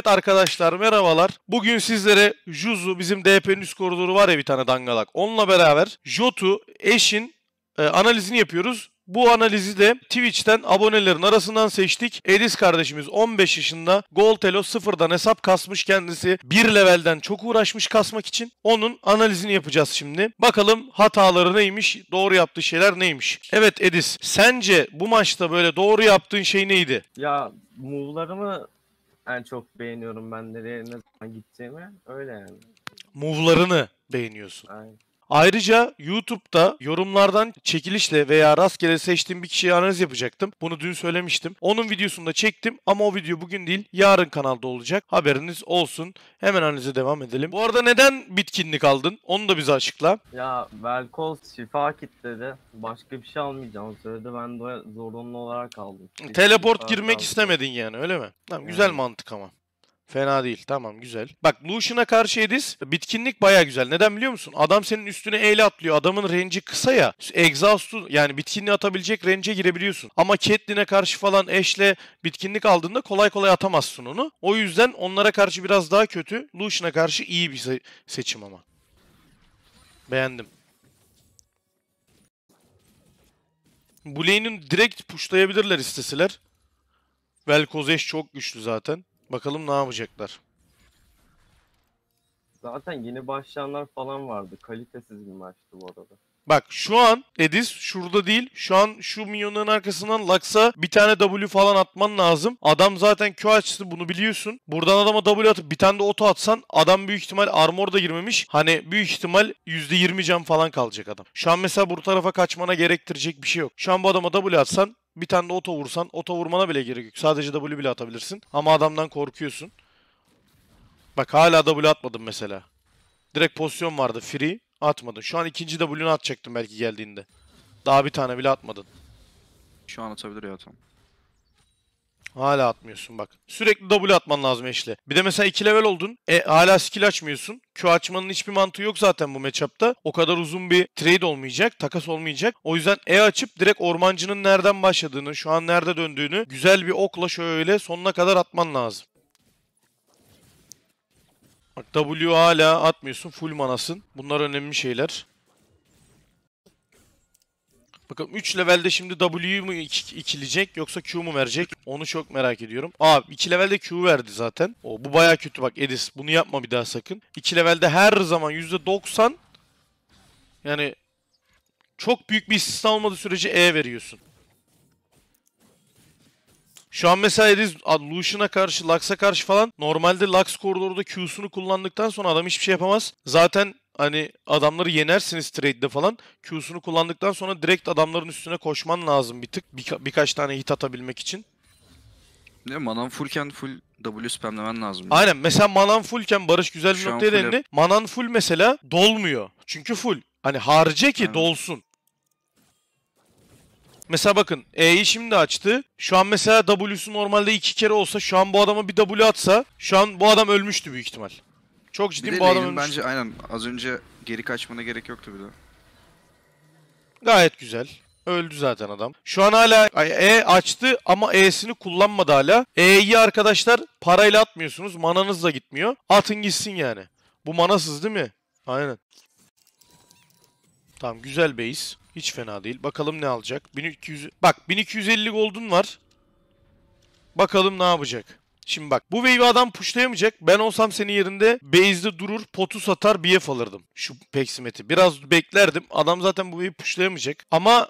Evet arkadaşlar merhabalar. Bugün sizlere Juzu bizim DP'nin üst koridoru var ya bir tane dangalak. Onunla beraber Jotu, Eş'in e, analizini yapıyoruz. Bu analizi de Twitch'ten abonelerin arasından seçtik. Edis kardeşimiz 15 yaşında Goltelo sıfırdan hesap kasmış kendisi. Bir levelden çok uğraşmış kasmak için. Onun analizini yapacağız şimdi. Bakalım hataları neymiş, doğru yaptığı şeyler neymiş. Evet Edis, sence bu maçta böyle doğru yaptığın şey neydi? Ya move'larımı en çok beğeniyorum ben nereye ne zaman gittiğimi Öyle yani. Move'larını beğeniyorsun. Aynen. Ayrıca YouTube'da yorumlardan çekilişle veya rastgele seçtiğim bir kişiye analiz yapacaktım. Bunu dün söylemiştim. Onun videosunu da çektim ama o video bugün değil yarın kanalda olacak. Haberiniz olsun. Hemen analize devam edelim. Bu arada neden bitkinlik aldın? Onu da bize açıkla. Ya Velkol şifa kitledi. Başka bir şey almayacağım söyledi. Ben de zorunlu olarak aldım. Teleport girmek istemedin yani öyle mi? Tamam, güzel mantık ama. Fena değil. Tamam güzel. Bak Lucian'a karşı Edis bitkinlik baya güzel. Neden biliyor musun? Adam senin üstüne eyle atlıyor. Adamın range'i kısa ya. Exhaust'u yani bitkinliği atabilecek range'e girebiliyorsun. Ama Catelyn'e karşı falan eşle bitkinlik aldığında kolay kolay atamazsın onu. O yüzden onlara karşı biraz daha kötü. Lucian'a karşı iyi bir se seçim ama. Beğendim. Blaine'in direkt puşlayabilirler isteseler. Velkozeş çok güçlü zaten. Bakalım ne yapacaklar. Zaten yeni başlayanlar falan vardı. Kalitesiz bir maçtı bu arada. Bak şu an Edis şurada değil. Şu an şu minyonların arkasından Lux'a bir tane W falan atman lazım. Adam zaten Q açtı bunu biliyorsun. Buradan adama W atıp bir tane de oto atsan adam büyük ihtimal armor da girmemiş. Hani büyük ihtimal %20 can falan kalacak adam. Şu an mesela bu tarafa kaçmana gerektirecek bir şey yok. Şu an bu adama W atsan bir tane de oto vursan oto vurmana bile gerek yok. Sadece W bile atabilirsin. Ama adamdan korkuyorsun. Bak hala W atmadım mesela. Direkt pozisyon vardı free atmadın. Şu an ikinci W'nu atacaktım belki geldiğinde. Daha bir tane bile atmadın. Şu an atabilir ya tamam. Hala atmıyorsun bak. Sürekli double atman lazım eşle. Bir de mesela 2 level oldun. E hala skill açmıyorsun. Q açmanın hiçbir mantığı yok zaten bu matchup'ta. O kadar uzun bir trade olmayacak. Takas olmayacak. O yüzden E açıp direkt ormancının nereden başladığını, şu an nerede döndüğünü güzel bir okla şöyle sonuna kadar atman lazım. Bak W hala atmıyorsun. Full manasın. Bunlar önemli şeyler. Bakalım 3 levelde şimdi W'yu mu ikilecek yoksa Q mu verecek? Onu çok merak ediyorum. Aa 2 levelde Q verdi zaten. O bu baya kötü bak Edis. Bunu yapma bir daha sakın. 2 levelde her zaman %90 yani çok büyük bir istisna olmadığı sürece E veriyorsun. Şu an mesela Edis Lucian'a karşı, Lux'a karşı falan normalde Lux koridorda Q'sunu kullandıktan sonra adam hiçbir şey yapamaz. Zaten hani adamları yenersiniz trade'de falan. Q'sunu kullandıktan sonra direkt adamların üstüne koşman lazım bir tık. Birka birkaç tane hit atabilmek için. Ne manan fullken full W spamlemen lazım. Yani. Aynen mesela manan fullken Barış güzel bir noktaya değindi. Manan full mesela dolmuyor. Çünkü full. Hani harca ki evet. dolsun. Mesela bakın E'yi şimdi açtı. Şu an mesela W'su normalde iki kere olsa şu an bu adama bir W atsa şu an bu adam ölmüştü büyük ihtimal. Çok Bir de ciddi bu lane'in bence aynen az önce geri kaçmana gerek yoktu bir de. Gayet güzel. Öldü zaten adam. Şu an hala E açtı ama E'sini kullanmadı hala. E'yi arkadaşlar parayla atmıyorsunuz. Mananız da gitmiyor. Atın gitsin yani. Bu manasız değil mi? Aynen. Tamam güzel beyiz. Hiç fena değil. Bakalım ne alacak. 1200 Bak 1250 gold'un var. Bakalım ne yapacak. Şimdi bak bu wave'i adam puşlayamayacak. Ben olsam senin yerinde base'de durur potu satar BF alırdım. Şu peksimet'i. Biraz beklerdim. Adam zaten bu wave'i puşlayamayacak. Ama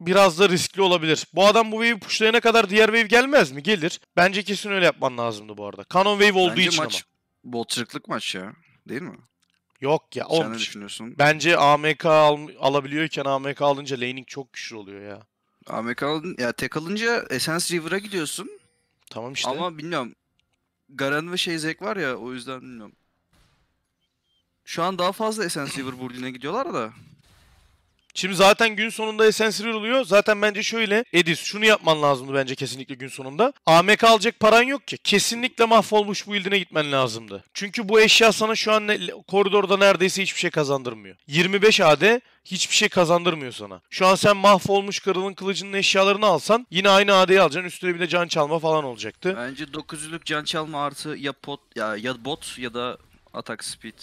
biraz da riskli olabilir. Bu adam bu wave'i pushlayana kadar diğer wave gelmez mi? Gelir. Bence kesin öyle yapman lazımdı bu arada. Canon wave olduğu Bence için maç, ama. Botçılıklık maç ya. Değil mi? Yok ya. Sen ne düşünüyorsun? Bence AMK al, alabiliyorken AMK alınca laning çok güçlü oluyor ya. AMK alın, ya tek alınca Essence River'a gidiyorsun. Tamam işte. Ama bilmiyorum Garen ve şey Zek var ya o yüzden bilmiyorum. Şu an daha fazla Essence Silver Burlin'e gidiyorlar da. Şimdi zaten gün sonunda Essential oluyor. Zaten bence şöyle Edis şunu yapman lazımdı bence kesinlikle gün sonunda. AMK alacak paran yok ki. Kesinlikle mahvolmuş bu ildine gitmen lazımdı. Çünkü bu eşya sana şu an koridorda neredeyse hiçbir şey kazandırmıyor. 25 AD hiçbir şey kazandırmıyor sana. Şu an sen mahvolmuş kralın kılıcının eşyalarını alsan yine aynı AD'yi alacaksın. Üstüne bir de can çalma falan olacaktı. Bence 900'lük can çalma artı ya pot ya, ya bot ya da atak speed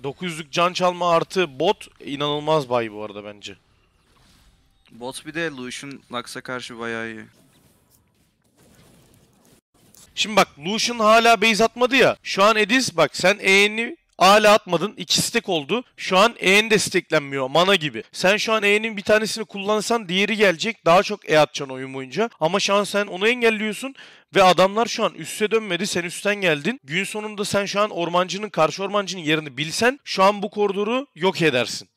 900'lük can çalma artı bot inanılmaz bay bu arada bence. Bot bir de Lucian Lux'a karşı bayağı iyi. Şimdi bak Lucian hala base atmadı ya. Şu an Edis bak sen E'ni Hala atmadın. İki stek oldu. Şu an E'n de steklenmiyor. Mana gibi. Sen şu an E'nin bir tanesini kullanırsan diğeri gelecek. Daha çok E atacaksın oyun boyunca. Ama şu an sen onu engelliyorsun. Ve adamlar şu an üste dönmedi. Sen üstten geldin. Gün sonunda sen şu an ormancının karşı ormancının yerini bilsen şu an bu koridoru yok edersin.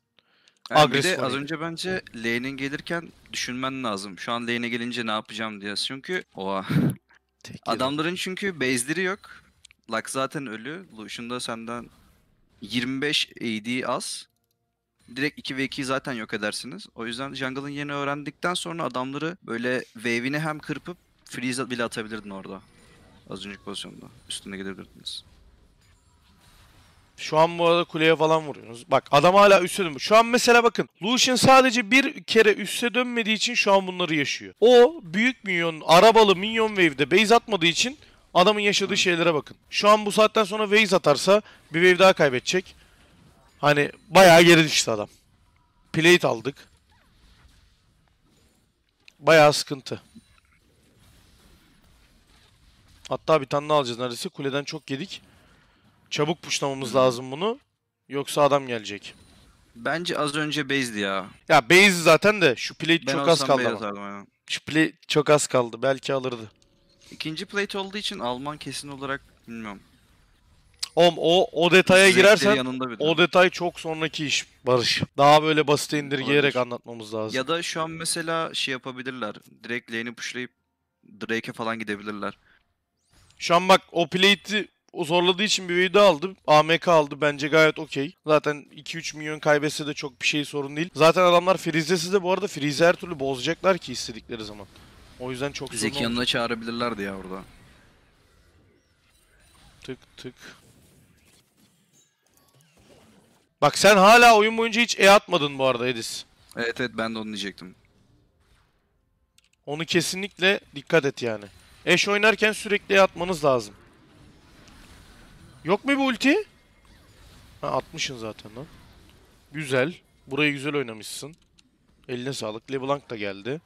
Yani Agresif bir de az önce bence lane'e gelirken düşünmen lazım. Şu an lane'e gelince ne yapacağım diye. Çünkü oha. Adamların çünkü base'leri yok. Lak zaten ölü. Lucian da senden 25 AD az. Direkt 2 ve 2'yi zaten yok edersiniz. O yüzden jungle'ın yeni öğrendikten sonra adamları böyle wave'ini hem kırpıp freeze bile atabilirdin orada. Az önceki pozisyonda. Üstüne gidebilirdiniz. Şu an bu arada kuleye falan vuruyorsunuz. Bak adam hala üste dönmüyor. Şu an mesela bakın Lucian sadece bir kere üste dönmediği için şu an bunları yaşıyor. O büyük minyon, arabalı minyon wave'de base atmadığı için Adamın yaşadığı şeylere bakın. Şu an bu saatten sonra Waze atarsa bir wave daha kaybedecek. Hani bayağı geri düştü adam. Plate aldık. Bayağı sıkıntı. Hatta bir tane daha alacağız neredeyse. Kuleden çok yedik. Çabuk puşlamamız lazım bunu. Yoksa adam gelecek. Bence az önce base'di ya. Ya base zaten de şu plate ben çok az kaldı ama. Ya. Şu plate çok az kaldı. Belki alırdı. İkinci plate olduğu için Alman kesin olarak bilmiyorum. Oğlum o o detaya girersen yanında o detay çok sonraki iş Barış. Daha böyle basit indirgeyerek Olabilir. anlatmamız lazım. Ya da şu an mesela şey yapabilirler. Direkt lane'i pushlayıp Drake'e falan gidebilirler. Şu an bak o plate'i zorladığı için bir video aldı. AMK aldı. Bence gayet okey. Zaten 2-3 milyon kaybetse de çok bir şey sorun değil. Zaten adamlar Frize'siz de bu arada Frize her türlü bozacaklar ki istedikleri zaman. O yüzden çok sorun Zeki yanına çağırabilirlerdi ya orada. Tık tık. Bak sen hala oyun boyunca hiç E atmadın bu arada Edis. Evet evet ben de onu diyecektim. Onu kesinlikle dikkat et yani. Eş oynarken sürekli E atmanız lazım. Yok mu bu ulti? Ha atmışsın zaten lan. Güzel. Burayı güzel oynamışsın. Eline sağlık. LeBlanc da geldi.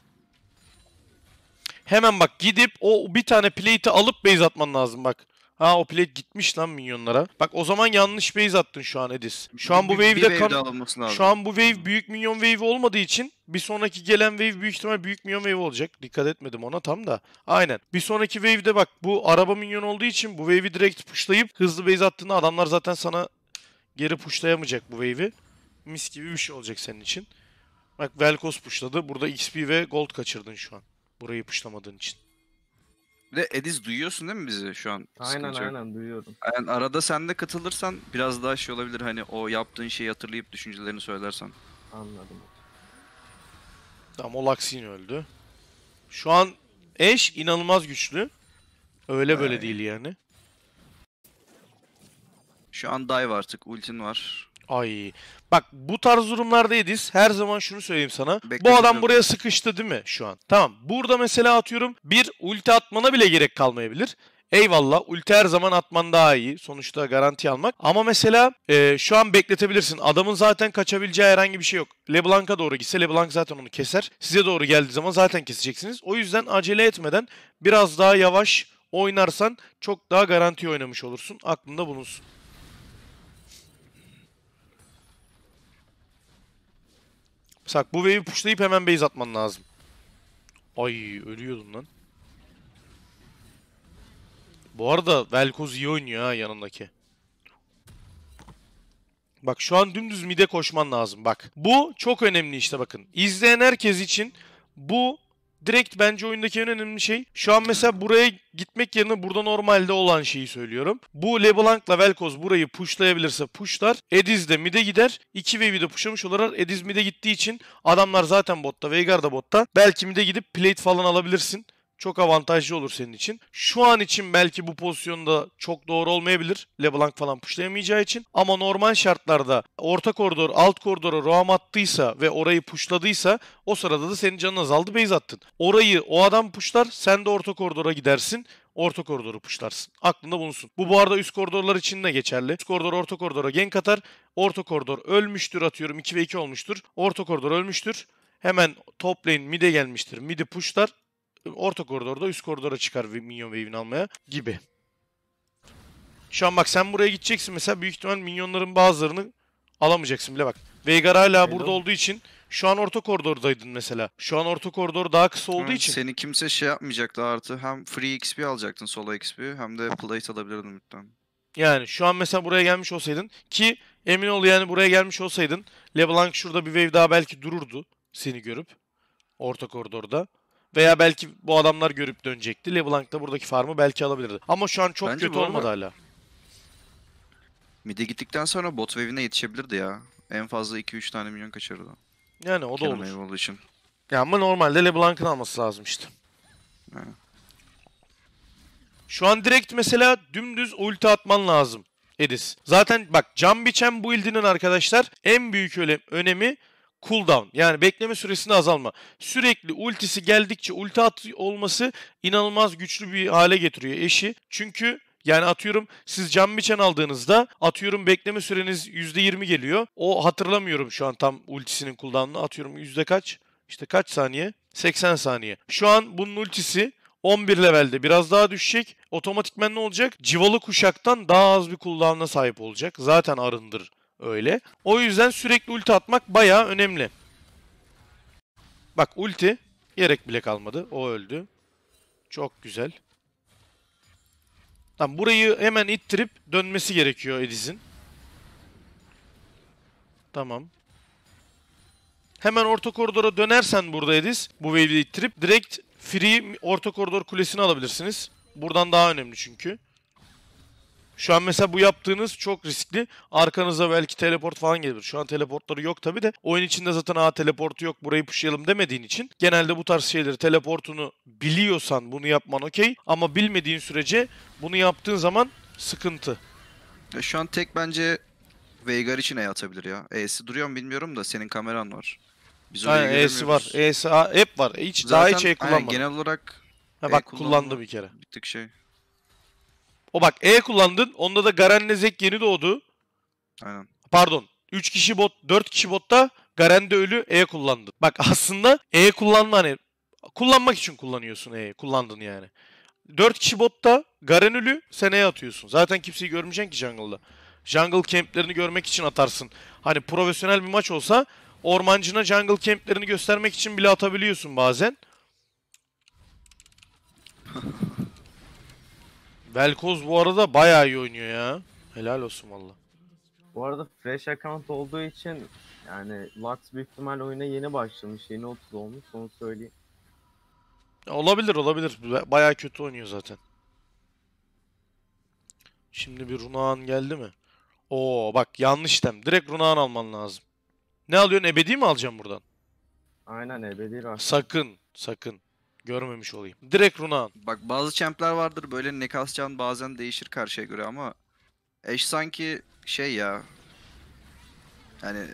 Hemen bak gidip o bir tane plate'i alıp base atman lazım bak. Ha o plate gitmiş lan minyonlara. Bak o zaman yanlış wave attın şu an Edis. Şu an bu wave de kan Şu an bu wave büyük minyon wave olmadığı için bir sonraki gelen wave büyük ihtimal büyük minyon wave olacak. Dikkat etmedim ona tam da. Aynen. Bir sonraki wave de bak bu araba minyon olduğu için bu wave'i direkt pushlayıp hızlı base attığında adamlar zaten sana geri pushlayamayacak bu wave'i. Mis gibi bir şey olacak senin için. Bak Velkos pushladı. Burada XP ve gold kaçırdın şu an. Burayı puşlamadığın için. Bir de Ediz duyuyorsun değil mi bizi şu an? Aynen Sıkıntı yok. aynen duyuyorum. Yani arada sen de katılırsan biraz daha şey olabilir hani o yaptığın şeyi hatırlayıp düşüncelerini söylersen. Anladım. Tamam o Laxin öldü. Şu an Eş inanılmaz güçlü. Öyle böyle değil yani. Şu an dive artık ultin var. Ay. Bak bu tarz durumlarda Ediz her zaman şunu söyleyeyim sana. Bekle, bu adam buraya sıkıştı değil mi şu an? Tamam. Burada mesela atıyorum bir ulti atmana bile gerek kalmayabilir. Eyvallah ulti her zaman atman daha iyi. Sonuçta garanti almak. Ama mesela e, şu an bekletebilirsin. Adamın zaten kaçabileceği herhangi bir şey yok. Leblanc'a doğru gitse Leblanc zaten onu keser. Size doğru geldiği zaman zaten keseceksiniz. O yüzden acele etmeden biraz daha yavaş oynarsan çok daha garanti oynamış olursun. Aklında bulunsun. Mesela bu wave'i pushlayıp hemen base atman lazım. Ay ölüyordum lan. Bu arada Velkoz iyi oynuyor ha yanındaki. Bak şu an dümdüz mide koşman lazım bak. Bu çok önemli işte bakın. İzleyen herkes için bu Direkt bence oyundaki en önemli şey şu an mesela buraya gitmek yerine burada normalde olan şeyi söylüyorum. Bu LeBlanc'la Velkoz burayı pushlayabilirse pushlar. Ediz de mid'e gider. 2 ve de pushlamış olarak Ediz mid'e gittiği için adamlar zaten botta. Veigar da botta. Belki mid'e gidip plate falan alabilirsin çok avantajlı olur senin için. Şu an için belki bu pozisyonda çok doğru olmayabilir. LeBlanc falan puşlayamayacağı için. Ama normal şartlarda orta koridor, alt koridora roam attıysa ve orayı puşladıysa o sırada da senin canın azaldı base attın. Orayı o adam puşlar sen de orta koridora gidersin orta koridoru puşlarsın. Aklında bulunsun. Bu bu arada üst koridorlar için de geçerli. Üst koridor orta koridora genk atar. Orta koridor ölmüştür atıyorum 2 ve 2 olmuştur. Orta koridor ölmüştür. Hemen top lane mid'e gelmiştir. Mid'i puşlar orta koridorda üst koridora çıkar minyon wave'ini almaya gibi. Şu an bak sen buraya gideceksin mesela büyük ihtimal minyonların bazılarını alamayacaksın bile bak. Veigar hala burada olduğu için şu an orta koridordaydın mesela. Şu an orta koridor daha kısa olduğu Hı, için. Seni kimse şey yapmayacaktı artı. Hem free XP alacaktın sola XP hem de plate alabilirdin lütfen. Yani şu an mesela buraya gelmiş olsaydın ki emin ol yani buraya gelmiş olsaydın LeBlanc şurada bir wave daha belki dururdu seni görüp orta koridorda. Veya belki bu adamlar görüp dönecekti. LeBlanc da buradaki farmı belki alabilirdi. Ama şu an çok Bence kötü olmadı hala. Mid'e gittikten sonra bot wave'ine yetişebilirdi ya. En fazla 2-3 tane milyon kaçırdı. Yani o da Kenan olur. Ya Eyvallah için. ama normalde LeBlanc'ın alması lazım işte. Şu an direkt mesela dümdüz ulti atman lazım. Edis. Zaten bak can biçen bu build'inin arkadaşlar en büyük öyle önemi cooldown yani bekleme süresini azalma. Sürekli ultisi geldikçe ulti at olması inanılmaz güçlü bir hale getiriyor eşi. Çünkü yani atıyorum siz cam biçen aldığınızda atıyorum bekleme süreniz %20 geliyor. O hatırlamıyorum şu an tam ultisinin cooldown'unu atıyorum yüzde kaç? İşte kaç saniye? 80 saniye. Şu an bunun ultisi 11 levelde biraz daha düşecek. Otomatikmen ne olacak? Civalı kuşaktan daha az bir cooldown'a sahip olacak. Zaten arındır öyle. O yüzden sürekli ulti atmak bayağı önemli. Bak ulti gerek bile kalmadı. O öldü. Çok güzel. Tam burayı hemen ittirip dönmesi gerekiyor Ediz'in. Tamam. Hemen orta koridora dönersen burada Ediz bu wave'i ittirip direkt free orta koridor kulesini alabilirsiniz. Buradan daha önemli çünkü. Şu an mesela bu yaptığınız çok riskli. Arkanıza belki teleport falan gelir. Şu an teleportları yok tabi de oyun içinde zaten aa teleportu yok burayı pushlayalım demediğin için genelde bu tarz şeyleri teleportunu biliyorsan bunu yapman okey ama bilmediğin sürece bunu yaptığın zaman sıkıntı. Ya şu an tek bence Veigar için E atabilir ya. E'si duruyor mu bilmiyorum da senin kameran var. Biz aynen E'si var. E'si hep var. Hiç Zaten, daha hiç E kullanmadım. Aynen, genel olarak ha, e bak e kullandı bir kere. Bir tık şey. O bak E kullandın. Onda da Garen'le Zek yeni doğdu. Aynen. Pardon. 3 kişi bot, 4 kişi botta Garen de ölü E kullandın. Bak aslında E kullandın hani kullanmak için kullanıyorsun E'yi. Kullandın yani. 4 kişi botta Garen ölü sen E atıyorsun. Zaten kimseyi görmeyeceksin ki jungle'da. Jungle camplerini görmek için atarsın. Hani profesyonel bir maç olsa ormancına jungle camplerini göstermek için bile atabiliyorsun bazen. Velkoz bu arada bayağı iyi oynuyor ya. Helal olsun valla. Bu arada fresh account olduğu için yani Lux büyük ihtimal oyuna yeni başlamış. Yeni 30 olmuş onu söyleyeyim. Olabilir olabilir. Bayağı kötü oynuyor zaten. Şimdi bir Runağan geldi mi? Oo bak yanlış dem, Direkt Runağan alman lazım. Ne alıyorsun? Ebedi mi alacağım buradan? Aynen ebedi var. Sakın sakın. Görmemiş olayım. Direkt Runağan. Bak bazı champler vardır böyle ne kasacağın bazen değişir karşıya göre ama Eş sanki şey ya yani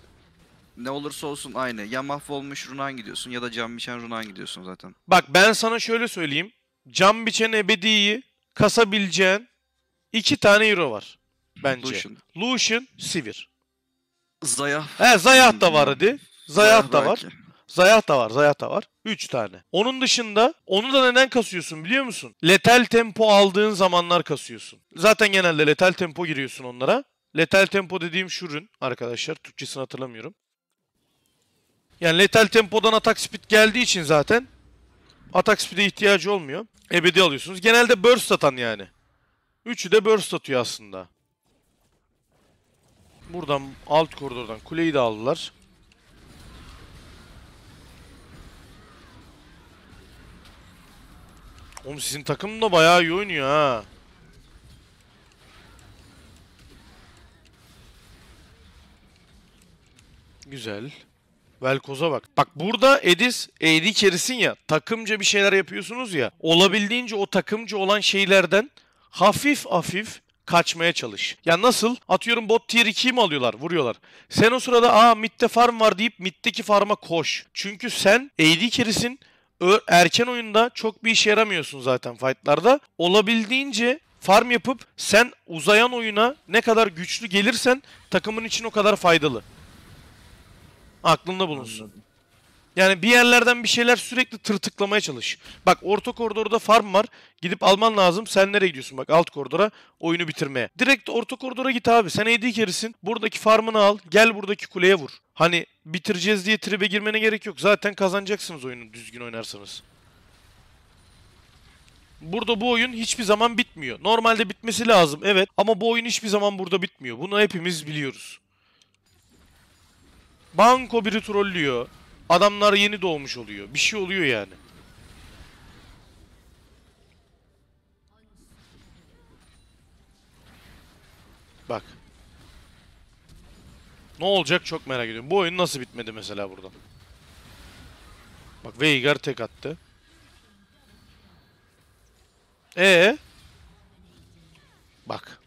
ne olursa olsun aynı. Ya mahvolmuş Runan gidiyorsun ya da Can biçen Runan gidiyorsun zaten. Bak ben sana şöyle söyleyeyim. Can biçen ebediyi kasabileceğin iki tane hero var bence. Lucian. Lucian, Sivir. Zayah. He Zayah da var hmm. hadi. Zayah da var. Zayah da var, Zayah da var. 3 tane. Onun dışında onu da neden kasıyorsun biliyor musun? Letal tempo aldığın zamanlar kasıyorsun. Zaten genelde letal tempo giriyorsun onlara. Letal tempo dediğim şurun arkadaşlar. Türkçesini hatırlamıyorum. Yani letal tempodan atak speed geldiği için zaten atak speed'e ihtiyacı olmuyor. Ebedi alıyorsunuz. Genelde burst atan yani. Üçü de burst atıyor aslında. Buradan alt koridordan kuleyi de aldılar. Oğlum sizin takım da bayağı iyi oynuyor ha. Güzel. Velkoz'a bak. Bak burada Edis, AD kerisin ya. Takımca bir şeyler yapıyorsunuz ya. Olabildiğince o takımcı olan şeylerden hafif hafif kaçmaya çalış. Ya nasıl? Atıyorum bot tier 2'yi mi alıyorlar? Vuruyorlar. Sen o sırada aa midde farm var deyip middeki farma koş. Çünkü sen AD kerisin erken oyunda çok bir işe yaramıyorsun zaten fightlarda. Olabildiğince farm yapıp sen uzayan oyuna ne kadar güçlü gelirsen takımın için o kadar faydalı. Aklında bulunsun. Anladım. Yani bir yerlerden bir şeyler sürekli tırtıklamaya çalış. Bak orta koridorda farm var. Gidip alman lazım. Sen nereye gidiyorsun? Bak alt koridora oyunu bitirmeye. Direkt orta koridora git abi. Sen AD kerisin. Buradaki farmını al. Gel buradaki kuleye vur. Hani bitireceğiz diye tribe girmene gerek yok. Zaten kazanacaksınız oyunu düzgün oynarsanız. Burada bu oyun hiçbir zaman bitmiyor. Normalde bitmesi lazım evet ama bu oyun hiçbir zaman burada bitmiyor. Bunu hepimiz biliyoruz. Banko biri trollüyor. Adamlar yeni doğmuş oluyor. Bir şey oluyor yani. Bak. Ne olacak çok merak ediyorum. Bu oyun nasıl bitmedi mesela buradan? Bak Veigar tek attı. E ee? Bak.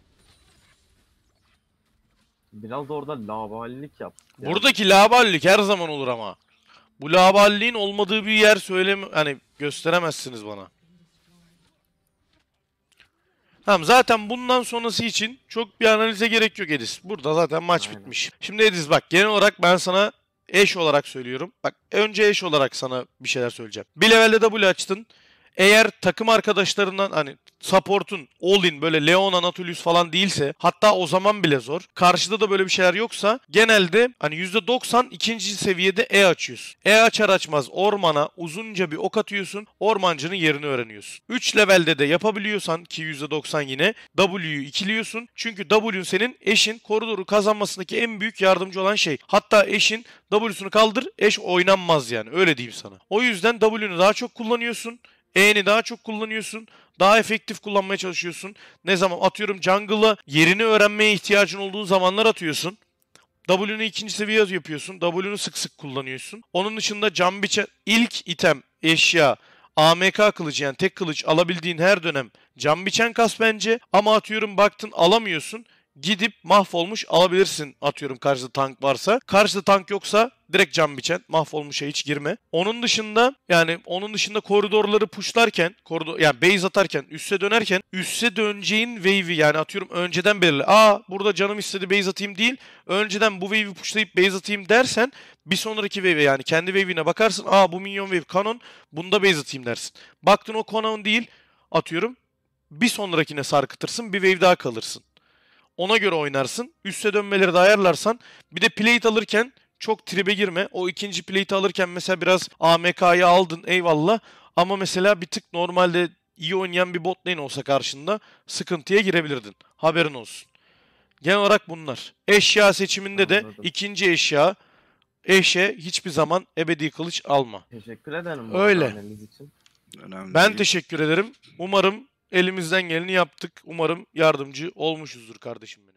Biraz da orada laballik yap. Buradaki laballik her zaman olur ama. Bu laballiğin olmadığı bir yer söyleme hani gösteremezsiniz bana. Tamam zaten bundan sonrası için çok bir analize gerek yok Ediz. Burada zaten maç Aynen. bitmiş. Şimdi Ediz bak genel olarak ben sana eş olarak söylüyorum. Bak önce eş olarak sana bir şeyler söyleyeceğim. Bir levelde W açtın. Eğer takım arkadaşlarından hani support'un all in böyle Leon Anatolius falan değilse hatta o zaman bile zor. Karşıda da böyle bir şeyler yoksa genelde hani %90 ikinci seviyede E açıyoruz E açar açmaz ormana uzunca bir ok atıyorsun. Ormancının yerini öğreniyorsun. 3 levelde de yapabiliyorsan ki %90 yine W'yu ikiliyorsun. Çünkü W'un senin eşin koridoru kazanmasındaki en büyük yardımcı olan şey. Hatta eşin W'sunu kaldır eş oynanmaz yani öyle diyeyim sana. O yüzden W'nu daha çok kullanıyorsun. E'ni daha çok kullanıyorsun. Daha efektif kullanmaya çalışıyorsun. Ne zaman atıyorum jungle'a yerini öğrenmeye ihtiyacın olduğu zamanlar atıyorsun. W'nu ikinci seviye yapıyorsun. W'nu sık sık kullanıyorsun. Onun dışında Jambiç'e ilk item, eşya, AMK kılıcı yani tek kılıç alabildiğin her dönem cam biçen kas bence. Ama atıyorum baktın alamıyorsun gidip mahvolmuş alabilirsin atıyorum karşıda tank varsa. Karşıda tank yoksa direkt can biçen mahvolmuşa hiç girme. Onun dışında yani onun dışında koridorları pushlarken koridor yani base atarken üste dönerken üste döneceğin wave'i yani atıyorum önceden belirle. Aa burada canım istedi base atayım değil. Önceden bu wave'i pushlayıp base atayım dersen bir sonraki wave'e yani kendi wave'ine bakarsın. Aa bu minyon wave kanon bunda base atayım dersin. Baktın o kanon değil atıyorum bir sonrakine sarkıtırsın bir wave daha kalırsın. Ona göre oynarsın. Üste dönmeleri de ayarlarsan. Bir de plate alırken çok tribe girme. O ikinci plate'i alırken mesela biraz AMK'yı aldın eyvallah. Ama mesela bir tık normalde iyi oynayan bir bot lane olsa karşında sıkıntıya girebilirdin. Haberin olsun. Genel olarak bunlar. Eşya seçiminde Anladım. de ikinci eşya eşe hiçbir zaman ebedi kılıç alma. Teşekkür ederim. Öyle. Için. Önemli ben değil. teşekkür ederim. Umarım elimizden geleni yaptık. Umarım yardımcı olmuşuzdur kardeşim benim.